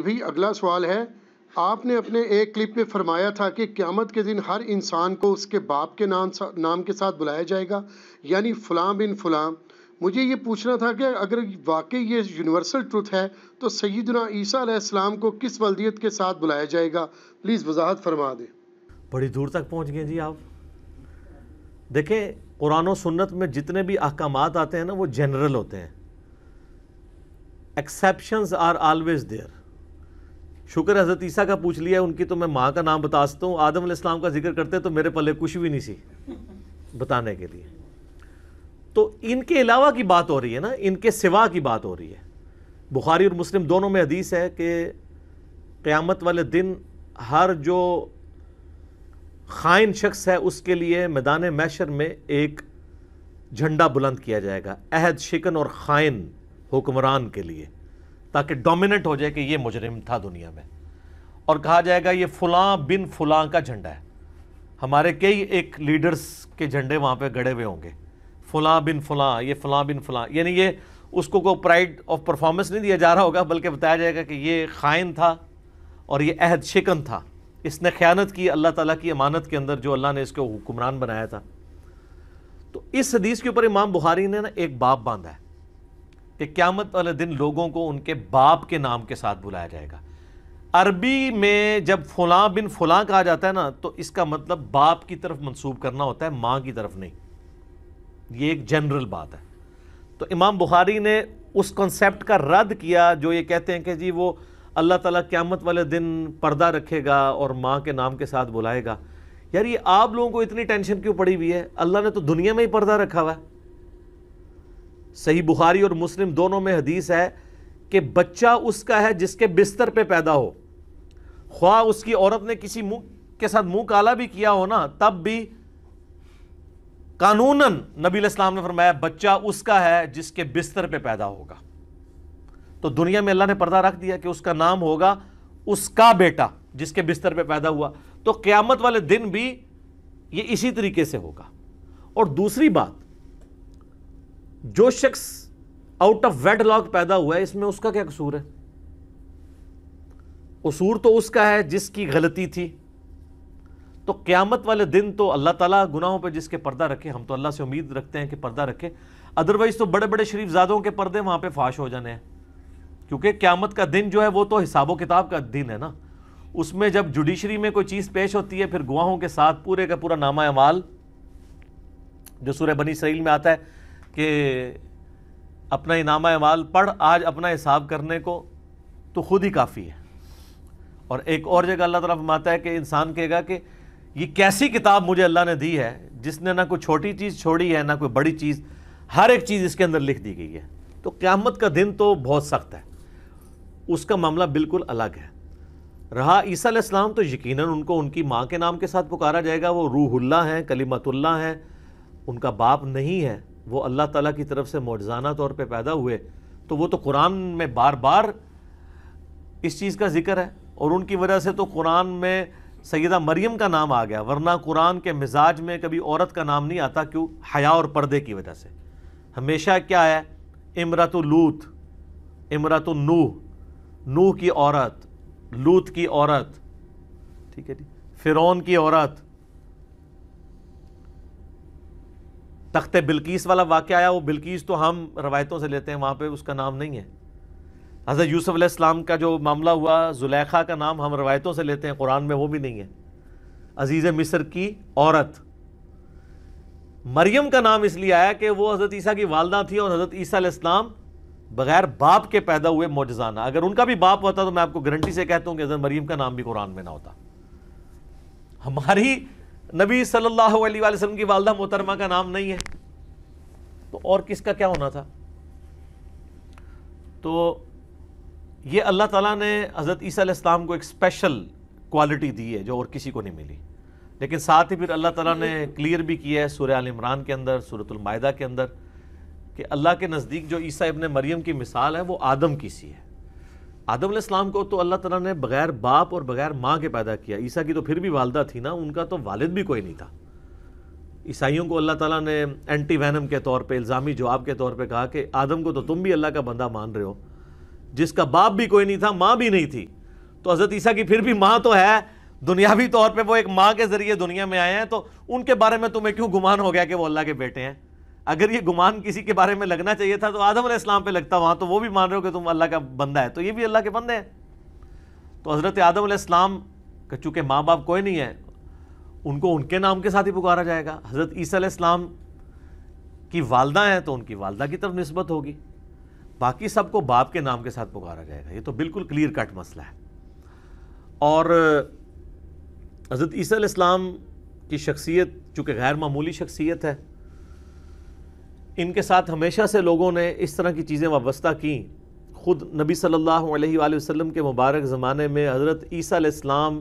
भी अगला सवाल है आपने अपने एक क्लिप में फरमाया था कि क़्यामत के दिन हर इंसान को उसके बाप के नाम नाम के साथ बुलाया जाएगा यानी फलाम बिन फलाम मुझे ये पूछना था कि अगर वाकई ये यूनिवर्सल ट्रुथ है तो सईदना ईसा आसमाम को किस वलदियत के साथ बुलाया जाएगा प्लीज़ वजाहत फरमा दें बड़ी दूर तक पहुँच गए जी आप देखें कुरान सुन्नत में जितने भी अहकाम आते हैं ना वो जनरल होते हैं एक्सेप्शन आर ऑलवेज देयर शुक्र हज़रत ईसा का पूछ लिया उनकी तो मैं माँ का नाम बता सकता हूँ आदम इस्लाम का जिक्र करते तो मेरे पले कुछ भी नहीं सी बताने के लिए तो इनके अलावा की बात हो रही है ना इनके सिवा की बात हो रही है बुखारी और मुस्लिम दोनों में हदीस है कि क़्यामत वाले दिन हर जो खाइन शख्स है उसके लिए मैदान मैशर में एक झंडा बुलंद किया जाएगा अहद शिकन और खाइन हुक्मरान के लिए ताकि डोमिनेंट हो जाए कि ये मुजरिम था दुनिया में और कहा जाएगा ये फलां बिन फलां का झंडा है हमारे कई एक लीडर्स के झंडे वहाँ पे गड़े हुए होंगे फलां बिन फलां ये फलां बिन फलां यानी ये उसको को प्राइड ऑफ परफॉर्मेंस नहीं दिया जा रहा होगा बल्कि बताया जाएगा कि ये खाइन था और ये अहद शिकन था इसने ख़यानत की अल्लाह ताला की अमानत के अंदर जो अल्लाह ने इसको हुक्मरान बनाया था तो इस हदीस के ऊपर इमाम बुखारी ने ना एक बाप बांधा है कि क्यामत वाले दिन लोगों को उनके बाप के नाम के साथ बुलाया जाएगा अरबी में जब फुला बिन फुला कहा जाता है ना तो इसका मतलब बाप की तरफ मंसूब करना होता है माँ की तरफ नहीं ये एक जनरल बात है तो इमाम बुखारी ने उस कॉन्सेप्ट का रद्द किया जो ये कहते हैं कि जी वो अल्लाह ताला क़्यामत वाले दिन पर्दा रखेगा और माँ के नाम के साथ बुलाएगा यार ये आप लोगों को इतनी टेंशन क्यों पड़ी हुई है अल्लाह ने तो दुनिया में ही पर्दा रखा हुआ है सही बुखारी और मुस्लिम दोनों में हदीस है कि बच्चा उसका है जिसके बिस्तर पे पैदा हो ख्वा उसकी औरत ने किसी मुंह के साथ मुंह काला भी किया हो ना तब भी कानूनन नबी इस्लाम ने फरमाया बच्चा उसका है जिसके बिस्तर पे पैदा होगा तो दुनिया में अल्लाह ने पर्दा रख दिया कि उसका नाम होगा उसका बेटा जिसके बिस्तर पर पैदा हुआ तो क़्यामत वाले दिन भी ये इसी तरीके से होगा और दूसरी बात जो शख्स आउट ऑफ वेड लॉक पैदा हुआ है इसमें उसका क्या कसूर है कसूर तो उसका है जिसकी गलती थी तो क़्यामत वाले दिन तो अल्लाह ताला गुनाहों पे जिसके पर्दा रखे हम तो अल्लाह से उम्मीद रखते हैं कि पर्दा रखे अदरवाइज़ तो बड़े बड़े शरीफजादों के पर्दे वहां पे फाश हो जाने हैं क्योंकि क़्यामत का दिन जो है वो तो हिसाबों किताब का दिन है ना उसमें जब जुडिशरी में कोई चीज़ पेश होती है फिर गुआहों के साथ पूरे का पूरा नामा अमाल जो सूर्य बनी सरील में आता है कि अपना इनाम माल पढ़ आज अपना हिसाब करने को तो खुद ही काफ़ी है और एक और जगह अल्लाह तरफ माता है कि इंसान कहेगा कि ये कैसी किताब मुझे अल्लाह ने दी है जिसने ना कोई छोटी चीज़ छोड़ी है ना कोई बड़ी चीज़ हर एक चीज़ इसके अंदर लिख दी गई है तो क़्यामत का दिन तो बहुत सख्त है उसका मामला बिल्कुल अलग है रहा ईसा इस्लाम तो यकीन उनको उनकी माँ के नाम के साथ पुकारा जाएगा वो रूहुल्ला हैं कलीमतुल्ला हैं उनका बाप नहीं है वो अल्लाह ताला की तरफ से मौजाना तौर पे पैदा हुए तो वो तो कुरान में बार बार इस चीज़ का जिक्र है और उनकी वजह से तो कुरान में सैदा मरियम का नाम आ गया वरना कुरान के मिजाज में कभी औरत का नाम नहीं आता क्यों हया और पर्दे की वजह से हमेशा क्या है इमरत लूत इमरत नूह नूह की औरत लूत की औरत ठीक है जी फिरौन की औरत तख्त बिल्किस वाला वाक़ आया वो बिल्किस तो हम रवायतों से लेते हैं वहाँ पर उसका नाम नहीं है हज़रत यूसुफ़ अलैहिस्सलाम का जो मामला हुआ जुलेखा का नाम हम रवायतों से लेते हैं कुरान में वो भी नहीं है अज़ीज़ मिस्र की औरत मरियम का नाम इसलिए आया कि वो हज़रत ईसा की वालदा थी और हज़रत ईसा इस्लाम बगैर बाप के पैदा हुए मोजाना अगर उनका भी बाप होता तो मैं आपको गारंटी से कहता हूँ कि हज़रत मरीम का नाम भी कुरान में ना होता हमारी नबी सल्लल्लाहु अलैहि वसल्लम की वालदा मोहतरमा का नाम नहीं है तो और किसका क्या होना था तो ये अल्लाह ताला ने हज़रत ईसा को एक स्पेशल क्वालिटी दी है जो और किसी को नहीं मिली लेकिन साथ ही फिर अल्लाह ताला ने क्लियर भी किया है सूर्य आल इमरान के अंदर सूरतमायदा के अंदर कि अल्लाह के नज़दीक जो ईसा इबन मरियम की मिसाल है वो आदम की सी है आदम इस्लाम को तो अल्लाह तला ने बगैर बाप और बगैर माँ के पैदा किया ईसा की तो फिर भी वालदा थी ना उनका तो वालिद भी कोई नहीं था ईसाइयों को अल्लाह ताला ने एंटी वैनम के तौर पे इल्ज़ामी जवाब के तौर पे कहा कि आदम को तो तुम भी अल्लाह का बंदा मान रहे हो जिसका बाप भी कोई नहीं था माँ भी नहीं थी तो हज़रत ईसा की फिर भी माँ तो है दुनियावी तौर पर वो एक माँ के ज़रिए दुनिया में आए हैं तो उनके बारे में तुम्हें क्यों गुमान हो गया कि वो अल्लाह के बेटे हैं अगर ये गुमान किसी के बारे में लगना चाहिए था तो आदम इस्लाम पे लगता वहाँ तो वो भी मान रहे हो कि तुम अल्लाह का बंदा है तो ये भी अल्लाह के बंदे हैं तो हज़रत आदम इस्लाम का चूँकि माँ बाप कोई नहीं है उनको उनके नाम के साथ ही पुकारा जाएगा हज़रत ईसी इस्लाम की वालदा हैं तो उनकी वालदा की तरफ नस्बत होगी बाकी सबको बाप के नाम के साथ पुकारा जाएगा ये तो बिल्कुल क्लियर कट मसला है और हज़रत ईसी इस्लाम की शख्सियत चूँकि गैर मामूली शख्सियत है इनके साथ हमेशा से लोगों ने इस तरह की चीज़ें वाबस्ता की ख़ुद नबी सल्लल्लाहु अलैहि वसल्लम के मुबारक ज़माने में हज़रत ईसा इस्लाम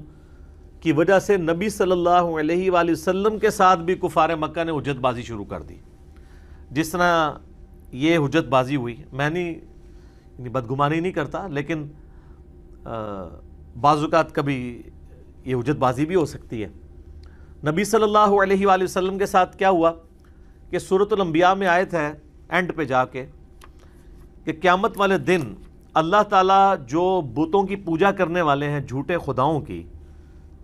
की वजह से नबी सल्लल्लाहु अलैहि वसल्लम के साथ भी कुफार मक्का ने हजतबाजी शुरू कर दी जिस तरह ये हजतबाजी हुई मैं नहीं बदगुमानी नहीं करता लेकिन बाजुकात कभी ये हजतबाजी भी हो सकती है नबी सल्लल्लाहु अलैहि वसल्लम के साथ क्या हुआ कि लंबिया में आयत है एंड पे जाके कि क़्यामत वाले दिन अल्लाह ताला जो बुतों की पूजा करने वाले हैं झूठे खुदाओं की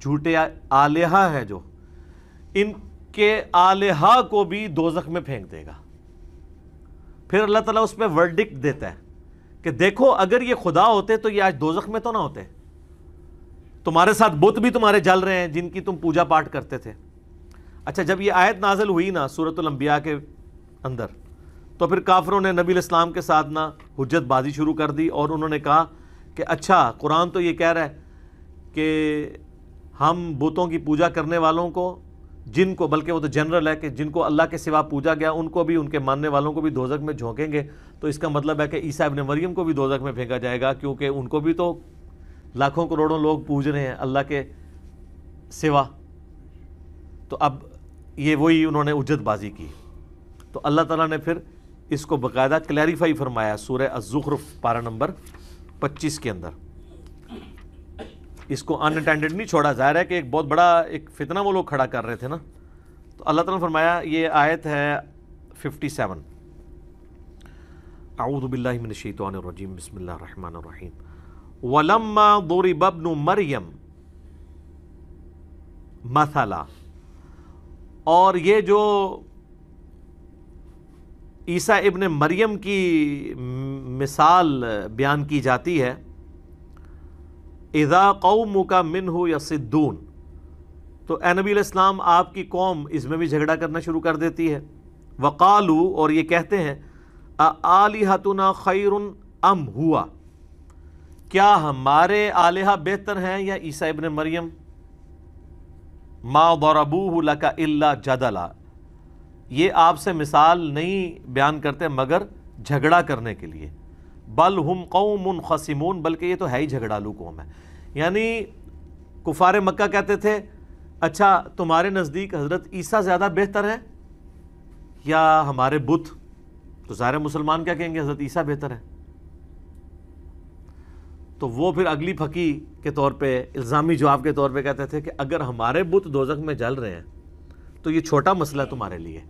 झूठे आलेहा हैं जो इनके आलेहा को भी दोजख में फेंक देगा फिर अल्लाह ताला उस पर वर्डिक देता है कि देखो अगर ये खुदा होते तो ये आज दोजख में तो ना होते तुम्हारे साथ बुत भी तुम्हारे जल रहे हैं जिनकी तुम पूजा पाठ करते थे अच्छा जब ये आयत नाजल हुई ना सूरत लम्बिया के अंदर तो फिर काफरों ने नबी इस्लाम के साथ ना बाजी शुरू कर दी और उन्होंने कहा कि अच्छा कुरान तो ये कह रहा है कि हम बुतों की पूजा करने वालों को जिनको बल्कि वो तो जनरल है कि जिनको अल्लाह के सिवा पूजा गया उनको भी उनके मानने वालों को भी दोजक में झोंकेंगे तो इसका मतलब है कि ईसा इबन मरियम को भी दोजक में फेंका जाएगा क्योंकि उनको भी तो लाखों करोड़ों लोग पूज रहे हैं अल्लाह के सिवा तो अब ये वही उन्होंने उजतबाजी की तो अल्लाह ताला ने फिर इसको बकायदा क्लैरिफाई फरमाया सूर्य अजुखरफ पारा नंबर 25 के अंदर इसको अनअटेंडेड नहीं छोड़ा जाहिर है कि एक बहुत बड़ा एक फितना वो लोग खड़ा कर रहे थे ना तो अल्लाह ताला ने फरमाया ये आयत है 57 सेवन आऊदबिल्लिमिनशीतरजीम बसमीम वलम्मा दोरिबन मरियम मसला और ये जो ईसा इबन मरियम की मिसाल बयान की जाती है इज़ा कौम का मिन हो या सिद्दून तो नबी इस्लाम आपकी कौम इसमें भी झगड़ा करना शुरू कर देती है वक़ालू और ये कहते हैं आली हतना खैर अम हुआ क्या हमारे आलिहा बेहतर हैं या ईसा इबन मरियम मा दौरबू लका इल्ला जदला ये आपसे मिसाल नहीं बयान करते मगर झगड़ा करने के लिए बल हम कौम खसिमून बल्कि ये तो है ही झगड़ा लू कौम है यानी कुफार मक्का कहते थे अच्छा तुम्हारे नज़दीक हज़रत ईसा ज़्यादा बेहतर है या हमारे बुत तो सारे मुसलमान क्या कहेंगे हज़रत ईसा बेहतर है तो वो फिर अगली फकी के तौर पे इल्ज़ामी जवाब के तौर पे कहते थे कि अगर हमारे बुत दोजक में जल रहे हैं तो ये छोटा मसला है तुम्हारे लिए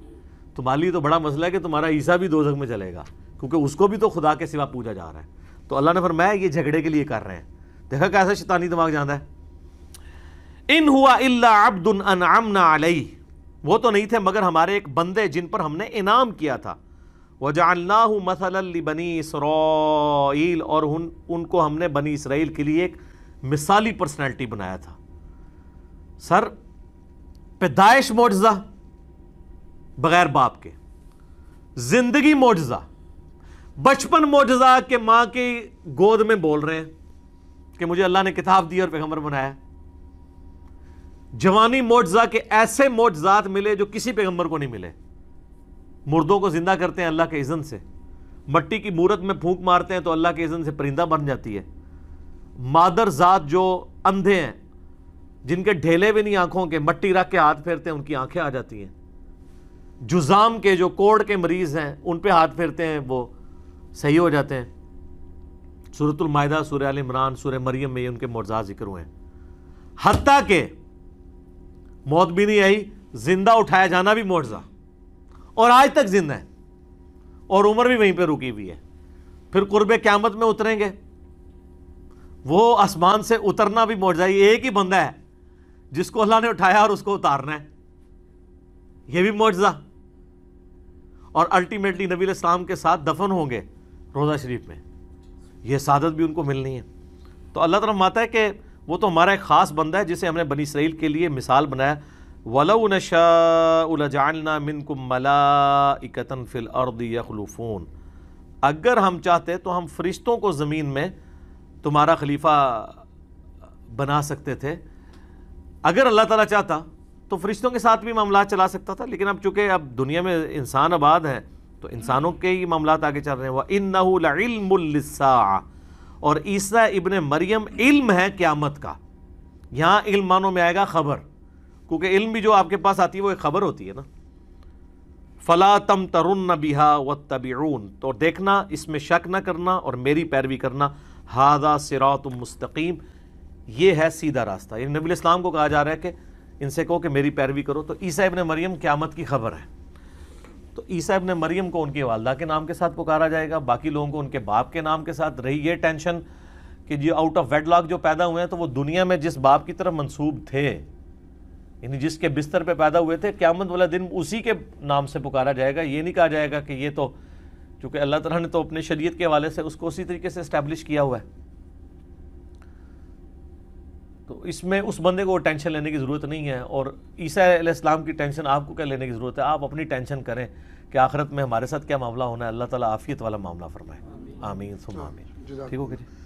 तुम्हारे लिए तो बड़ा मसला है कि तुम्हारा ईसा भी दोजक में जलेगा क्योंकि उसको भी तो खुदा के सिवा पूजा जा रहा है तो अल्लाह ने फरमाया ये झगड़े के लिए कर रहे हैं देखा कैसा शैतानी दिमाग जाना है इन हुआ इल्ला अब्दुन अनआमना अलई वो तो नहीं थे मगर हमारे एक बंदे जिन पर हमने इनाम किया था वजाल्ला मसल बनी इसराइल और उन उनको हमने बनी इसराइल के लिए एक मिसाली पर्सनैलिटी बनाया था सर पैदाइश मोजा बगैर बाप के जिंदगी मोजा बचपन मोजजा के माँ के गोद में बोल रहे हैं कि मुझे अल्लाह ने किताब दी और पैगम्बर बनाया जवानी मोजजा के ऐसे मोजात मिले जो किसी पैगम्बर को नहीं मिले मुर्दों को ज़िंदा करते हैं अल्लाह के इज़न से मट्टी की मूरत में फूंक मारते हैं तो अल्लाह के इज़न से परिंदा बन जाती है मादर ज़ात जो अंधे हैं जिनके ढेले भी नहीं आँखों के मट्टी रख के हाथ फेरते हैं उनकी आँखें आ जाती हैं जुजाम के जो कोड़ के मरीज़ हैं उन पर हाथ फेरते हैं वो सही हो जाते हैं सूरतुलमाहा सूर आल इमरान सूर मरियम में ये उनके मुआजा जिक्र हुए हैं हती के मौत भी नहीं आई जिंदा उठाया जाना भी मुआवजा और आज तक जिंदा है और उम्र भी वहीं पे रुकी हुई है फिर कुर्ब क्यामत में उतरेंगे वो आसमान से उतरना भी मोट जाइए एक ही बंदा है जिसको अल्लाह ने उठाया और उसको उतारना है यह भी मुआजा और अल्टीमेटली नबी इस्लाम के साथ दफन होंगे रोज़ा शरीफ में यह सादत भी उनको मिलनी है तो अल्लाह तरह माता है कि वो तो हमारा एक ख़ास बंदा है जिसे हमने बनी इसराइल के लिए मिसाल बनाया वलनशाजाना मिनकुम मलाकतन फ़िल अर्द यखलूफ़ून अगर हम चाहते तो हम फरिश्तों को ज़मीन में तुम्हारा खलीफा बना सकते थे अगर अल्लाह ताला चाहता तो फरिश्तों के साथ भी मामला चला सकता था लेकिन अब चूँकि अब दुनिया में इंसान आबाद हैं तो इंसानों के ही मामला आगे चल रहे हैं वह इन और ईसा इबन मरियम इल्म है क़्यामत का यहाँ इल्मानों में आएगा ख़बर क्योंकि इल्म भी जो आपके पास आती है वो एक खबर होती है ना फला तम तरुन बिहा व तबीरून तो देखना इसमें शक न करना और मेरी पैरवी करना हादा सिरात मुस्तकीम ये है सीधा रास्ता यानी नबी इस्लाम को कहा जा रहा है कि इनसे कहो कि मेरी पैरवी करो तो ईसा इबन मरियम क़्यामत की खबर है तो ईसा इबन मरियम को उनकी वालदा के नाम के साथ पुकारा जाएगा बाकी लोगों को उनके बाप के नाम के साथ रही ये टेंशन कि जो आउट ऑफ वेडलॉक जो पैदा हुए हैं तो वो दुनिया में जिस बाप की तरफ मंसूब थे यानी जिसके बिस्तर पे पैदा हुए थे क्यामत वाला दिन उसी के नाम से पुकारा जाएगा ये नहीं कहा जाएगा कि ये तो चूंकि अल्लाह तला ने तो अपने शरीयत के हवाले से उसको उसी तरीके से इस्टेब्लिश किया हुआ है तो इसमें उस बंदे को टेंशन लेने की ज़रूरत नहीं है और ईसा की टेंशन आपको क्या लेने की ज़रूरत है आप अपनी टेंशन करें कि आखिरत में हमारे साथ क्या मामला होना है अल्लाह ताला आफियत वाला मामला फरमाए आमीन सुबह आमीन ठीक हो जी